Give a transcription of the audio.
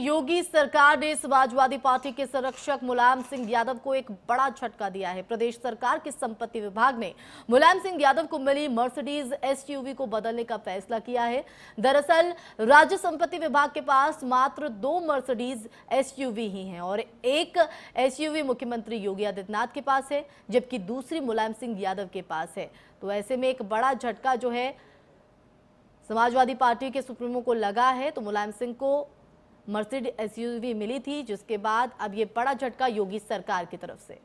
योगी सरकार ने समाजवादी पार्टी के संरक्षक मुलायम सिंह यादव को एक बड़ा झटका दिया है प्रदेश सरकार के संपत्ति विभाग ने मुलायम सिंह यादव को मिली मर्सिडीज एसयूवी को बदलने का फैसला किया है दरअसल राज्य संपत्ति विभाग के पास मात्र दो मर्सिडीज एसयूवी ही हैं और एक एसयूवी मुख्यमंत्री योगी आदित्यनाथ के पास है जबकि दूसरी मुलायम सिंह यादव के पास है तो ऐसे में एक बड़ा झटका जो है समाजवादी पार्टी के सुप्रीमो को लगा है तो मुलायम सिंह को मर्सिडीज एसयूवी मिली थी जिसके बाद अब ये बड़ा झटका योगी सरकार की तरफ से